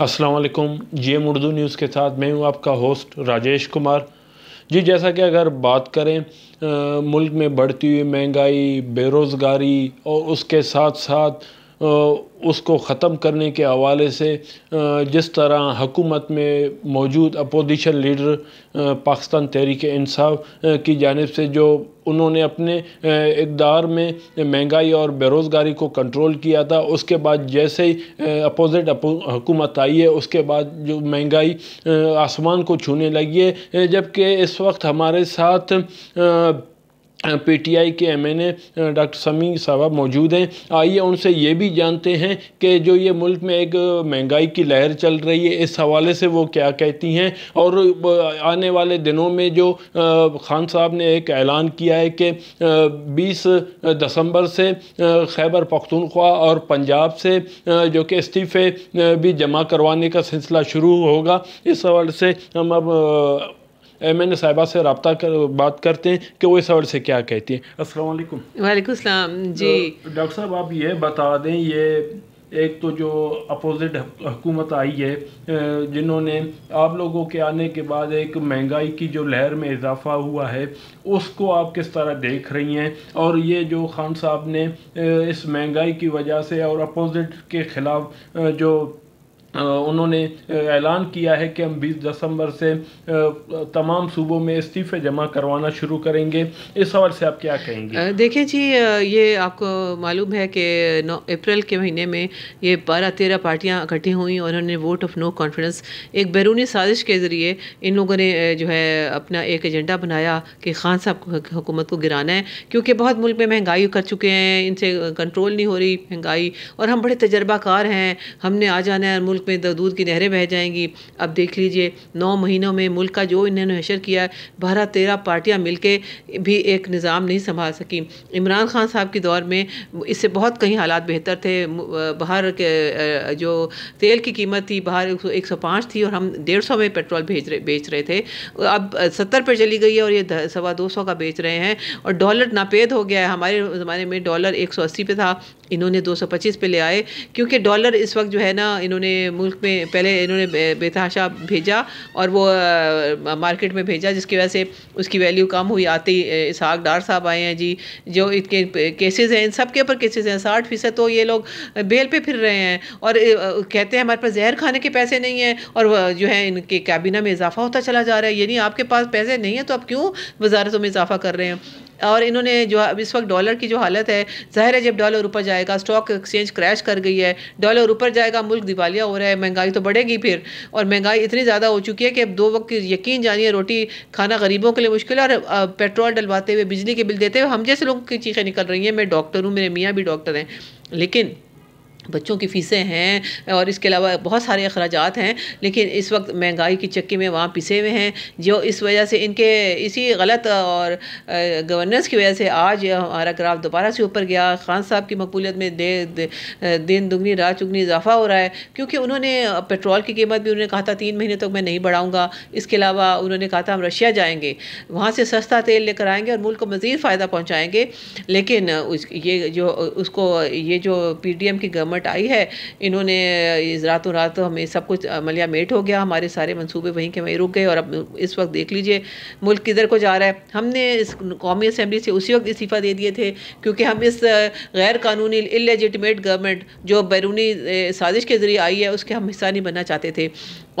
अस्सलाम G M Urdu news के साथ मैं हूँ आपका होस्ट राजेश कुमार जी जैसा कि अगर बात करें आ, मुल्क में बढ़ती हुई महंगाई बेरोज़गारी और उसके साथ साथ उसको ख़त्म करने के हवाले से जिस तरह हकूमत में मौजूद अपोजिशन लीडर पाकिस्तान तहरीक इंसाफ की जानब से जो उन्होंने अपने इकदार में महंगाई और बेरोज़गारी को कंट्रोल किया था उसके बाद जैसे ही अपोजिट हुकूमत आई है उसके बाद जो महंगाई आसमान को छूने लगी है जबकि इस वक्त हमारे साथ पीटीआई के एमएनए डॉक्टर समी साहब मौजूद हैं आइए उनसे ये भी जानते हैं कि जो ये मुल्क में एक महंगाई की लहर चल रही है इस हवाले से वो क्या कहती हैं और आने वाले दिनों में जो खान साहब ने एक ऐलान किया है कि 20 दिसंबर से खैबर पख्तूनख्वा और पंजाब से जो कि इस्तीफ़े भी जमा करवाने का सिलसिला शुरू होगा इस हवाले से हम अब मैंने साहिबा से रबता कर बात करते हैं कि वो इस हवाले से क्या कहती हैं वालेकुम सलाम जी तो डॉक्टर साहब आप ये बता दें ये एक तो जो अपोजिट हुकूमत आई है जिन्होंने आप लोगों के आने के बाद एक महंगाई की जो लहर में इजाफा हुआ है उसको आप किस तरह देख रही हैं और ये जो खान साहब ने इस महंगाई की वजह से और अपोजिट के ख़िलाफ़ जो उन्होंने ऐलान किया है कि हम 20 दिसंबर से तमाम सूबों में इस्तीफे जमा करवाना शुरू करेंगे इस हवाल से आप क्या कहेंगे देखिए जी ये आपको मालूम है कि नौ अप्रैल के महीने में ये बारह तेरह पार्टियाँ इकट्ठी हुई और उन्होंने वोट ऑफ नो कॉन्फिडेंस एक बैरूनी साजिश के ज़रिए इन लोगों ने जो है अपना एक एजेंडा बनाया कि खान साहब को हुकूमत को गिराना है क्योंकि बहुत मुल्क में महंगाई कर चुके हैं इनसे कंट्रोल नहीं हो रही महंगाई और हम बड़े तजर्बाकार हैं हमने आ जाना है मुल्क मुल्क में दूध की नहरें बह जाएंगी अब देख लीजिए नौ महीनों में मुल्क का जो इन्होंने हशर किया बारह तेरह पार्टियाँ मिल भी एक निज़ाम नहीं संभाल सकी इमरान खान साहब के दौर में इससे बहुत कहीं हालात बेहतर थे बाहर के जो तेल की कीमत थी बाहर एक सौ पाँच थी और हम डेढ़ सौ में पेट्रोल भेज रहे बेच रहे थे अब सत्तर पर चली गई है और ये सवा दो सौ का बेच रहे हैं और डॉलर नापेद हो गया है हमारे ज़माने में डॉलर एक सौ अस्सी पे था इन्होंने 225 पे ले आए क्योंकि डॉलर इस वक्त जो है ना इन्होंने मुल्क में पहले इन्होंने बेतहाशा भेजा और वो आ, मार्केट में भेजा जिसकी वजह से उसकी वैल्यू कम हुई आते ही इसहाक डार साहब आए हैं जी जो इनके केसेस हैं इन सब के ऊपर केसेस हैं साठ फीसद तो ये लोग बेल पे फिर रहे हैं और कहते हैं हमारे पास जहर खाने के पैसे नहीं हैं और जो है इनके कैबिना में इजाफा होता चला जा रहा है यानी आपके पास पैसे नहीं हैं तो आप क्यों वजारतों में इजाफा कर रहे हैं और इन्होंने जो अब इस वक्त डॉलर की जो हालत है ज़ाहिर है जब डॉलर ऊपर जाएगा स्टॉक एक्सचेंज क्रैश कर गई है डॉलर ऊपर जाएगा मुल्क दिवालिया हो रहा है महंगाई तो बढ़ेगी फिर और महंगाई इतनी ज़्यादा हो चुकी है कि अब दो वक्त यकीन जानिए रोटी खाना गरीबों के लिए मुश्किल है और पेट्रोल डलवाते हुए बिजली के बिल देते हुए हम जैसे लोगों की चीखें निकल रही हैं मैं डॉक्टर हूँ मेरे मियाँ भी डॉक्टर हैं लेकिन बच्चों की फ़ीसें हैं और इसके अलावा बहुत सारे अखराज हैं लेकिन इस वक्त महंगाई की चक्की में वहाँ पिसे हुए हैं जो इस वजह से इनके इसी गलत और गवर्नेंस की वजह से आज हमारा ग्राफ दोबारा से ऊपर गया खान साहब की मकबूलियत में दे, दे, दिन दुगनी रात चुगनी इजाफा हो रहा है क्योंकि उन्होंने पेट्रोल की कीमत भी उन्होंने कहा था तीन महीने तक तो मैं नहीं बढ़ाऊँगा इसके अलावा उन्होंने कहा था हम रशिया जाएँगे वहाँ से सस्ता तेल लेकर आएँगे और मुल्क को मज़ीद फ़ायदा पहुँचाएँगे लेकिन ये जो उसको ये जो पी डी एम की गवर्नमेंट गवर्नमेंट आई है इन्होंने रातों रात हमें सब कुछ अमलिया मेट हो गया हमारे सारे मनसूबे वहीं के वहीं रुक गए और अब इस वक्त देख लीजिए मुल्क किधर को जा रहा है हमने इस कौमी असम्बली से उसी वक्त इस्तीफ़ा दे दिए थे क्योंकि हम इस गैर कानूनी इलेजिटमेट गवर्नमेंट जो बैरूनी साजिश के ज़रिए आई है उसके हम हिस्सा नहीं बनना चाहते थे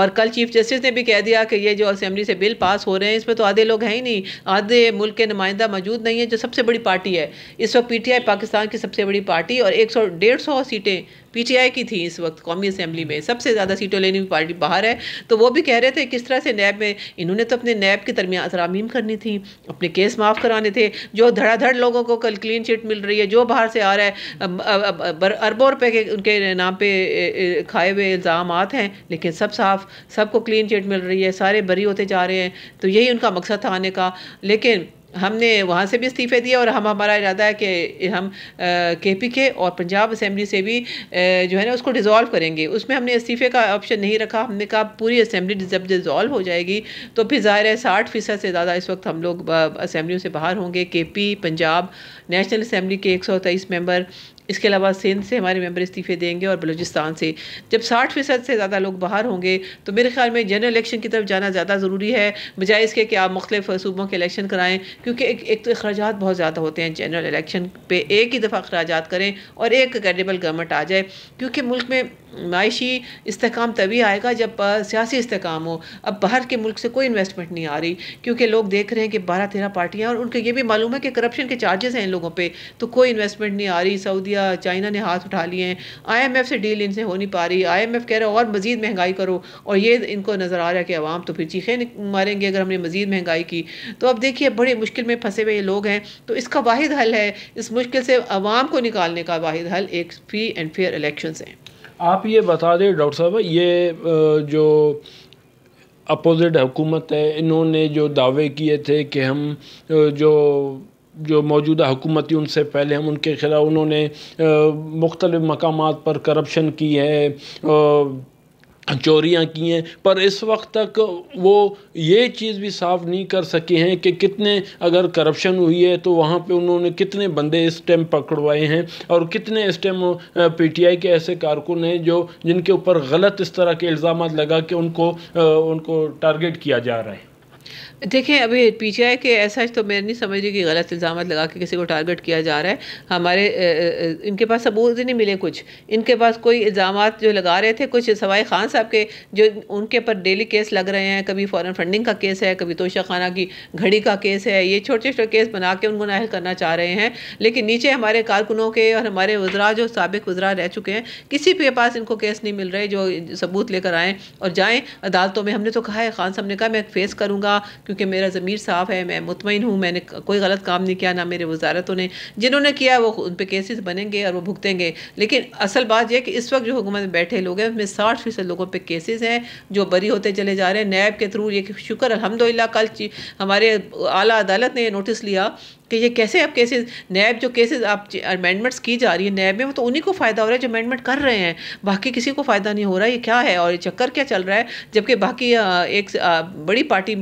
और कल चीफ जस्टिस ने भी कह दिया कि ये जो असम्बली से बिल पास हो रहे हैं इसमें तो आधे लोग हैं ही नहीं आधे मुल्क के नुमाइंदा मौजूद नहीं है जो सबसे बड़ी पार्टी है इस वक्त पीटीआई पाकिस्तान की सबसे बड़ी पार्टी और एक सौ डेढ़ सौ सीटें पीटीआई की थी इस वक्त कौमी असम्बली में सबसे ज़्यादा सीटों लेने हुई पार्टी बाहर है तो वो भी कह रहे थे किस तरह से नैब में इन्होंने तो अपने नैब के दरमियान तरामीम करनी थी अपने केस माफ़ कराने थे जो धड़ाधड़ लोगों को कल क्लीन चिट मिल रही है जो बाहर से आ रहा है अरबों रुपए के उनके नाम पर खाए हुए इल्ज़ाम हैं लेकिन सब साफ सबको क्लीन चिट मिल रही है सारे बरी होते जा रहे हैं तो यही उनका मकसद था आने का लेकिन हमने वहाँ से भी इस्तीफ़े दिए और हम हमारा इरादा है कि हम के पी के और पंजाब असम्बली से भी जो है ना उसको डिज़ोल्व करेंगे उसमें हमने इस्तीफ़े का ऑप्शन नहीं रखा हमने कहा पूरी असम्बली जब डिज़ोल्व हो जाएगी तो फिर ज़ाहिर है साठ फ़ीसद से ज़्यादा इस वक्त हम लोग असम्बलियों से बाहर होंगे के पी पंजाब नेशनल असम्बली के एक सौ तेईस मेम्बर इसके अलावा सिंध से हमारे मेम्बर इस्तीफे देंगे और बलूचिस्तान से जब साठ फ़ीसद से ज़्यादा लोग बाहर होंगे तो मेरे ख्याल में जनरल इलेक्शन की तरफ जाना ज़्यादा ज़रूरी है बजाय इसके कि आप मुख्तफ सूबों के इलेक्शन कराएँ क्योंकि एक, एक तो अखराज बहुत ज़्यादा होते हैं जनरल इलेक्शन पर एक ही दफ़ा अखराज करें और एक क्रेडिबल गवर्नमेंट आ जाए क्योंकि मुल्क में मायशी इसकाम तभी आएगा जब सियासी इसकाम हो अब बाहर के मुल्क से कोई इन्वेस्टमेंट नहीं आ रही क्योंकि लोग देख रहे हैं कि बारह तेरह पार्टियाँ और उनके ये भी मालूम है कि करप्शन के चार्जेस हैं इन लोगों पर तो कोई इन्वेस्टमेंट नहीं आ रही सऊदी लिया चाइना ने हाथ उठा लिए हैं आईएमएफ से डील इनसे हो नहीं पा रही आईएमएफ कह रहा है और मज़ीद महंगाई करो और ये इनको नज़र आ रहा है कि आवाम तो फिर चीखें मारेंगे अगर हमने मज़ीद महंगाई की तो अब देखिए बड़े मुश्किल में फंसे हुए ये लोग हैं तो इसका वाद हल है इस मुश्किल से आवाम को निकालने का वाद हल एक फ्री एंड फेयर इलेक्शन हैं आप ये बता दें डॉक्टर साहब ये जो अपोजिट हुकूमत है इन्होंने जो दावे किए थे कि हम जो जो मौजूदा हुकूमत थी उनसे पहले हम उनके ख़िलाफ़ उन्होंने मुख्तलिफ़ मकाम पर करप्शन की है चोरियां की हैं पर इस वक्त तक वो ये चीज़ भी साफ नहीं कर सके हैं कि कितने अगर करप्शन हुई है तो वहाँ पे उन्होंने कितने बंदे इस टाइम पकड़वाए हैं और कितने इस टाइम पीटीआई के ऐसे कारकुन हैं जो जिनके ऊपर गलत इस तरह के इल्ज़ाम लगा कि उनको उनको टारगेट किया जा रहा है देखें अभी आई के ऐसा तो मैं नहीं समझ रही कि गलत इल्ज़ाम लगा के किसी को टारगेट किया जा रहा है हमारे इनके पास सबूत ही नहीं मिले कुछ इनके पास कोई इल्ज़ाम जो लगा रहे थे कुछ सवाई खान साहब के जो उनके ऊपर डेली केस लग रहे हैं कभी फ़ॉरन फंडिंग का केस है कभी तोशा खाना की घड़ी का केस है ये छोटे छोटे केस बना के उनको नाहल करना चाह रहे हैं लेकिन नीचे हमारे कारकुनों के और हमारे वजरा जो सबक वजरा रह चुके हैं किसी के पास इनको केस नहीं मिल रहे जो सबूत लेकर आएँ और जाएँ अदालतों में हमने तो कहा है खान साहब ने कहा मैं फेस करूँगा क्योंकि मेरा ज़मीर साफ़ है मैं मुतमिन हूँ मैंने कोई गलत काम नहीं किया ना मेरे वजारतों ने जिन्होंने किया वो उन पर केसेस बनेंगे और वो भुगतेंगे लेकिन असल बात यह कि इस वक्त जो हुकूमत में बैठे लोग हैं उसमें साठ फ़ीसद लोगों पर केसेज हैं जो बरी होते चले जा रहे हैं नैब के थ्रू ये शुक्र अलहमदिल्ला कल हमारे अली अदालत ने नोटिस लिया कि ये कैसे अब केसेस नैब जो केसेस आप अमेंडमेंट्स की जा रही है नैब में वो तो उन्हीं को फ़ायदा हो रहा है जो अमेंडमेंट कर रहे हैं बाकी किसी को फ़ायदा नहीं हो रहा ये क्या है और ये चक्कर क्या चल रहा है जबकि बाकी एक बड़ी पार्टी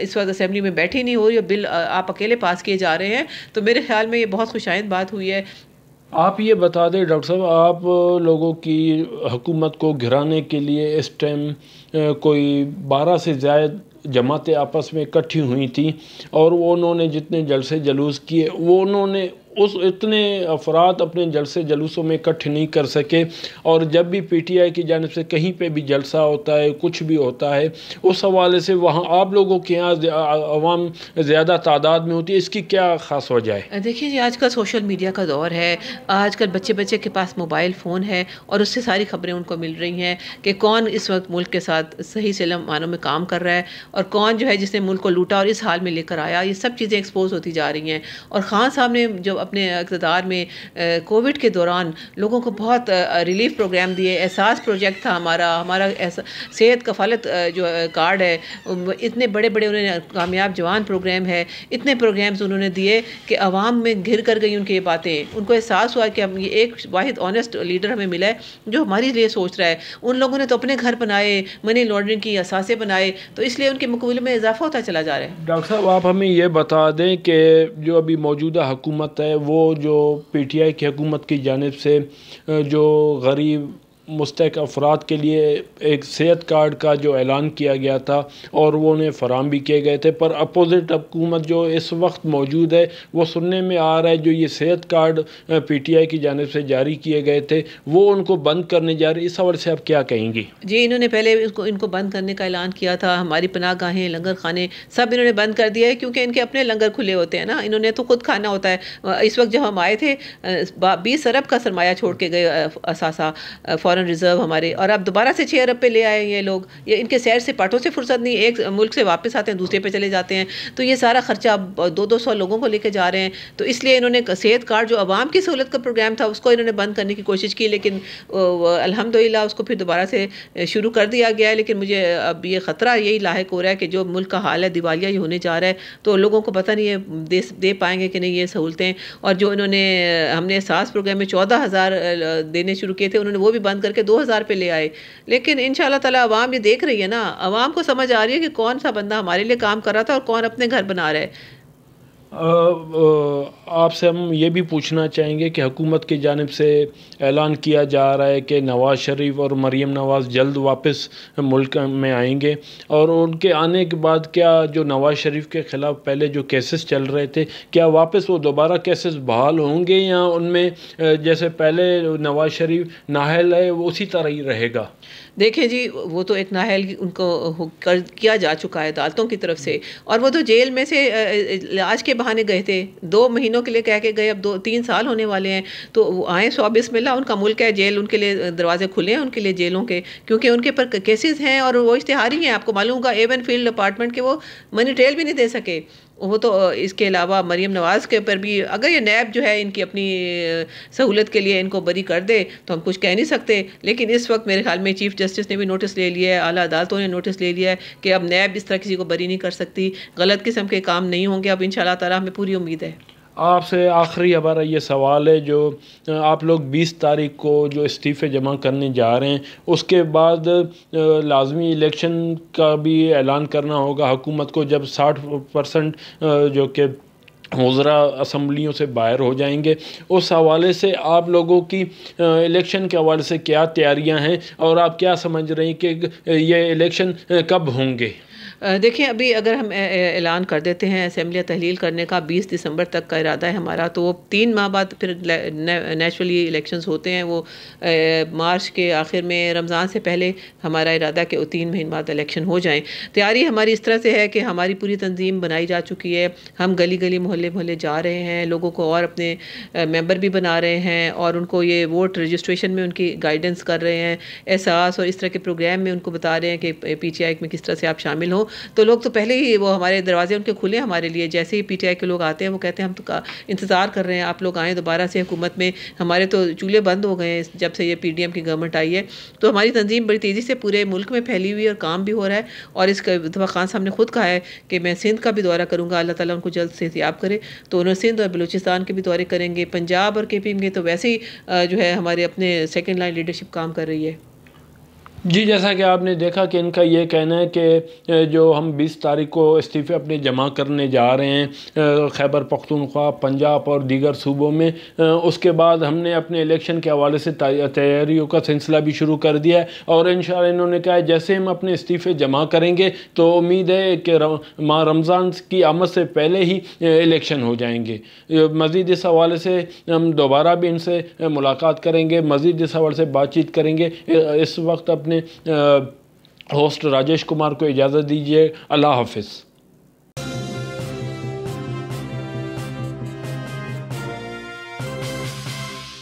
इस वक्त असम्बली में बैठी नहीं हो रही और बिल आप अकेले पास किए जा रहे हैं तो मेरे ख्याल में ये बहुत खुशाइन बात हुई है आप ये बता दें डॉक्टर साहब आप लोगों की हुकूमत को घिराने के लिए इस टाइम कोई बारह से ज़्यादा जमातें आपस में इकट्ठी हुई थी और वो उन्होंने जितने जलसे जलूस किए वो उन्होंने उस इतने अफराद अपने जलसे जलूसों में इकट्ठ नहीं कर सके और जब भी पी टी आई की जानब से कहीं पर भी जलसा होता है कुछ भी होता है उस हवाले से वहाँ आप लोगों के यहाँ आवाम ज़्यादा तादाद में होती है इसकी क्या ख़ास वजह है देखिए जी आजकल सोशल मीडिया का दौर है आजकल बच्चे बच्चे के पास मोबाइल फ़ोन है और उससे सारी खबरें उनको मिल रही हैं कि कौन इस वक्त मुल्क के साथ सही से मानों में काम कर रहा है और कौन जो है जिसने मुल्क को लूटा और इस हाल में लेकर आया ये सब चीज़ें एक्सपोज होती जा रही हैं और ख़ान साहब ने जो अपने इकतदार में कोविड के दौरान लोगों को बहुत रिलीफ प्रोग्राम दिए एहसास प्रोजेक्ट था हमारा हमारा सेहत कफालत जो कार्ड है इतने बड़े बड़े उन्होंने कामयाब जवान प्रोग्राम है इतने प्रोग्राम्स उन्होंने दिए कि आवाम में घिर कर गई उनकी ये बातें उनको एहसास हुआ कि हम ये एक वाद ऑनेस्ट लीडर हमें मिला है जो हमारे लिए सोच रहा है उन लोगों ने तो अपने घर बनाए मनी लॉन्ड्रिंग की असासे बनाए तो इसलिए उनके मुकबले में इजाफा होता चला जा रहा है डॉक्टर साहब आप हमें ये बता दें कि जो अभी मौजूदा हुकूमत है वो जो पी टी आई की हुकूमत की जानब से जो गरीब मुस्तक अफराद के लिए एक सेहत कार्ड का जो ऐलान किया गया था और वो उन्हें फराम भी किए गए थे पर अपोज़िट हकूमत जो इस वक्त मौजूद है वो सुनने में आ रहा है जो ये सेहत कार्ड पी टी आई की जानब से जारी किए गए थे वो उनको बंद करने जा रही इस हवाले से आप क्या कहेंगी जी इन्होंने पहले इनको इनको बंद करने का ऐलान किया था हमारी पनाह गाहें लंगर खाने सब इन्होंने बंद कर दिया है क्योंकि इनके अपने लंगर खुले होते हैं ना इन्होंने तो खुद खाना होता है इस वक्त जब हम आए थे बीस अरब का सरमाया छोड़ के गए असासा फ़ौर फ़ॉरन रिज़र्व हमारे और अब दोबारा से छः अरब पे ले आए ये लोग ये इनके सैर से पाठों से फुर्सत नहीं एक मुल्क से वापस आते हैं दूसरे पे चले जाते हैं तो ये सारा ख़र्चा अब दो दो सौ लोगों को लेके जा रहे हैं तो इसलिए इन्होंने सेहत कार्ड जो आवाम की सहूलत का प्रोग्राम था उसको इन्होंने बंद करने की कोशिश की लेकिन अलहमदिल्ला उसको फिर दोबारा से शुरू कर दिया गया है लेकिन मुझे अब ये ख़तरा यही लाक हो रहा है कि जो मुल्क का हाल है दिवालिया ही होने जा रहा है तो लोगों को पता नहीं है दे, दे पाएंगे कि नहीं ये सहूलतें और जो इन्होंने हमने सास प्रोग्राम में चौदह हज़ार देने शुरू किए थे उन्होंने वो भी बंद कर करके दो हज़ार पे ले आए लेकिन इन ताला आवाम ये देख रही है ना आवाम को समझ आ रही है कि कौन सा बंदा हमारे लिए काम कर रहा था और कौन अपने घर बना रहा है आपसे हम ये भी पूछना चाहेंगे कि हुकूमत की जानब से ऐलान किया जा रहा है कि नवाज़ शरीफ और मरीम नवाज़ जल्द वापस मुल्क में आएंगे और उनके आने के बाद क्या जो नवाज़ शरीफ के ख़िलाफ़ पहले जो केसेस चल रहे थे क्या वापस वो दोबारा केसेस बहाल होंगे या उनमें जैसे पहले नवाज़ शरीफ नाहल है वो उसी तरह ही रहेगा देखें जी वो तो एक नाहल उनको कर किया जा चुका है अदालतों की तरफ से और वो तो जेल में से इलाज के बहाने गए थे दो महीनों के लिए कह के गए अब दो तीन साल होने वाले हैं तो वो आएँ सौ उनका मुल्क है जेल उनके लिए दरवाजे खुले हैं उनके लिए जेलों के क्योंकि उनके पर केसेस हैं और वो इश्तहारी हैं आपको मालूम होगा एवन फील्ड अपार्टमेंट के वो मनी ट्रेल भी नहीं दे सके वो तो इसके अलावा मरीम नवाज़ के ऊपर भी अगर ये नैब जो है इनकी अपनी सहूलत के लिए इनको बरी कर दे तो हम कुछ कह नहीं सकते लेकिन इस वक्त मेरे ख्याल में चीफ जस्टिस ने भी नोटिस ले लिया है अली अदालतों ने नोटिस ले लिया है कि अब नैब इस तरह किसी को बरी नहीं कर सकती गलत किस्म के काम नहीं होंगे अब इन शाह तला हमें पूरी उम्मीद है आपसे आखिरी हमारा ये सवाल है जो आप लोग 20 तारीख को जो इस्तीफ़े जमा करने जा रहे हैं उसके बाद लाजमी इलेक्शन का भी ऐलान करना होगा हुकूमत को जब 60 परसेंट जो कि हजरा असम्बलियों से बाहर हो जाएंगे उस हवाले से आप लोगों की इलेक्शन के हवाले से क्या तैयारियां हैं और आप क्या समझ रहे हैं कि ये इलेक्शन कब होंगे देखिए अभी अगर हम ऐलान कर देते हैं असम्बलियाँ तहलील करने का बीस दिसंबर तक का इरादा है हमारा तो वो तीन माह बाद फिर नेचुरली इलेक्शंस होते हैं वो मार्च के आखिर में रमज़ान से पहले हमारा इरादा कि वो तीन महीने बाद इलेक्शन हो जाएँ तैयारी हमारी इस तरह से है कि हमारी पूरी तंजीम बनाई जा चुकी है हम गली गली मोहल्ले मोहल्ले जा रहे हैं लोगों को और अपने मेम्बर भी बना रहे हैं और उनको ये वोट रजिस्ट्रेशन में उनकी गाइडेंस कर रहे हैं एहसास और इस तरह के प्रोग्राम में उनको बता रहे हैं कि पी टी आई में किस तरह से आप शामिल हों तो लोग तो पहले ही वो हमारे दरवाजे उनके खुले हमारे लिए जैसे ही पीटीआई के लोग आते हैं वो कहते हैं हम तो इंतज़ार कर रहे हैं आप लोग आएँ दोबारा से हुकूमत में हमारे तो चूल्हे बंद हो गए हैं जब से ये पी की गवर्नमेंट आई है तो हमारी तंजीम बड़ी तेज़ी से पूरे मुल्क में फैली हुई और काम भी हो रहा है और इस दफा खान साहब ने खुद कहा है कि मैं सिंध का भी दौरा करूँगा अल्लाह ताली उनको जल्द से याब करे तो उन्होंने सिंध और बलूचिस्तान के भी दौरे करेंगे पंजाब और के पी में तो वैसे ही जो है हमारे अपने सेकेंड लाइन लीडरशिप काम कर रही है जी जैसा कि आपने देखा कि इनका ये कहना है कि जो हम 20 तारीख को इस्तीफ़े अपने जमा करने जा रहे हैं खैबर पख्तूनख्वा पंजाब और दीगर सूबों में उसके बाद हमने अपने इलेक्शन के हवाले से तैयारियों का सिलसिला भी शुरू कर दिया है और इन इन्होंने कहा है जैसे हम अपने इस्तीफ़े जमा करेंगे तो उम्मीद है कि माँ रमज़ान की आमद से पहले ही इलेक्शन हो जाएंगे मज़ीद इस हवाले से हम दोबारा भी इनसे मुलाकात करेंगे मज़ीद इस हवाले से बातचीत करेंगे इस वक्त अपने अपने होस्ट राजेश कुमार को इजाज़त दीजिए अल्लाह हाफिज़